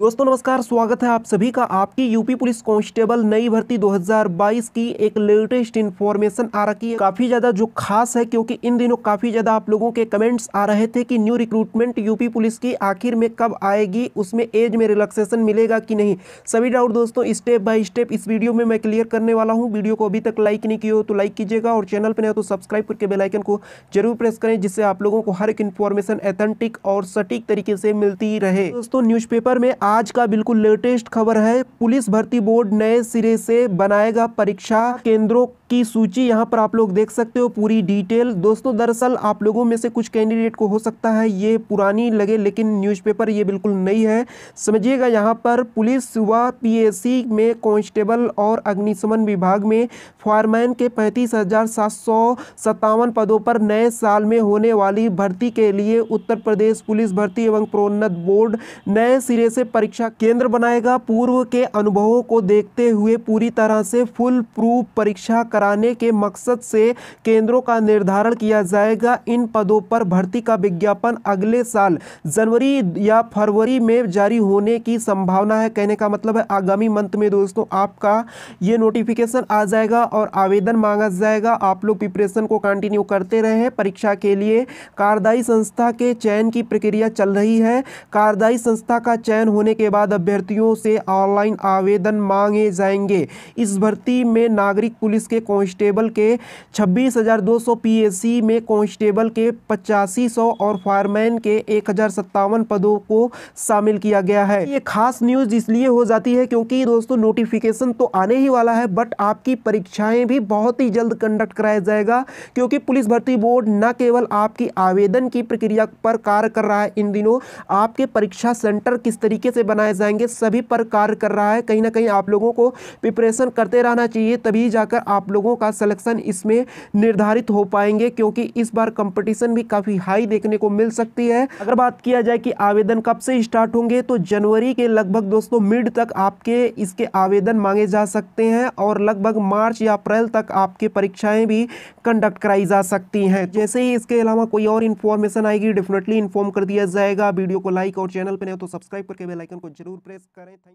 दोस्तों नमस्कार स्वागत है आप सभी का आपकी यूपी पुलिस कांस्टेबल नई भर्ती 2022 की एक लेटेस्ट इन्फॉर्मेशन आ रखी है काफ़ी ज़्यादा जो खास है क्योंकि इन दिनों काफ़ी ज़्यादा आप लोगों के कमेंट्स आ रहे थे कि न्यू रिक्रूटमेंट यूपी पुलिस की आखिर में कब आएगी उसमें एज में रिलैक्सेशन मिलेगा कि नहीं सभी डाउट दोस्तों स्टेप बाई स्टेप इस वीडियो में मैं क्लियर करने वाला हूँ वीडियो को अभी तक लाइक नहीं किया हो तो लाइक कीजिएगा और चैनल पर नहीं हो तो सब्सक्राइब करके बेलाइकन को जरूर प्रेस करें जिससे आप लोगों को हर एक इन्फॉर्मेशन एथेंटिक और सटीक तरीके से मिलती रहे दोस्तों न्यूज में आज का बिल्कुल लेटेस्ट खबर है पुलिस भर्ती बोर्ड नए सिरे से बनाएगा परीक्षा केंद्रों की सूची यहाँ पर आप लोग देख सकते हो पूरी डिटेल दोस्तों दरअसल आप लोगों में से कुछ कैंडिडेट को हो सकता है ये पुरानी लगे लेकिन न्यूज़पेपर ये बिल्कुल नई है समझिएगा यहाँ पर पुलिस व पीएसी में कांस्टेबल और अग्निशमन विभाग में फायरमैन के पैंतीस पदों पर नए साल में होने वाली भर्ती के लिए उत्तर प्रदेश पुलिस भर्ती एवं प्रोन्नत बोर्ड नए सिरे से परीक्षा केंद्र बनाएगा पूर्व के अनुभवों को देखते हुए पूरी तरह से फुल प्रूफ परीक्षा कराने के मकसद से केंद्रों का निर्धारण किया जाएगा इन पदों पर भर्ती का विज्ञापन अगले साल जनवरी या फरवरी में जारी होने की संभावना है कहने का मतलब है आगामी मंथ में दोस्तों आपका ये नोटिफिकेशन आ जाएगा और आवेदन मांगा जाएगा आप लोग प्रिपरेशन को कंटिन्यू करते रहे परीक्षा के लिए कार्यदायी संस्था के चयन की प्रक्रिया चल रही है कार्यदायी संस्था का चयन होने के बाद अभ्यर्थियों से ऑनलाइन आवेदन मांगे जाएंगे इस भर्ती में नागरिक पुलिस के कांस्टेबल के 26,200 पीएससी में कांस्टेबल के 8500 और फायरमैन के एक पदों को शामिल किया गया है ये खास न्यूज़ इसलिए हो जाती है क्योंकि दोस्तों नोटिफिकेशन तो आने ही वाला है बट आपकी परीक्षाएं भी बहुत ही जल्द कंडक्ट कराया जाएगा क्योंकि पुलिस भर्ती बोर्ड न केवल आपकी आवेदन की प्रक्रिया पर कार्य कर रहा है इन दिनों आपके परीक्षा सेंटर किस तरीके से बनाए जाएंगे सभी पर कार्य कर रहा है कहीं ना कहीं आप लोगों को प्रिपरेशन करते रहना चाहिए तभी जाकर आप लोग लोगों का सिलेक्शन इसमें निर्धारित हो पाएंगे क्योंकि इस बार कंपटीशन भी काफ़ी हाई देखने को मिल सकती है अगर बात किया जाए कि आवेदन कब से स्टार्ट होंगे तो जनवरी के लगभग दोस्तों मिड तक आपके इसके आवेदन मांगे जा सकते हैं और लगभग मार्च या अप्रैल तक आपकी परीक्षाएं भी कंडक्ट कराई जा सकती हैं जैसे ही इसके अलावा कोई और इन्फॉर्मेशन आएगी डेफिनेटली इन्फॉर्म कर दिया जाएगा वीडियो को लाइक और चैनल पर नहीं तो सब्सक्राइब करके बेलाइकन को जरूर प्रेस करें थैंक यू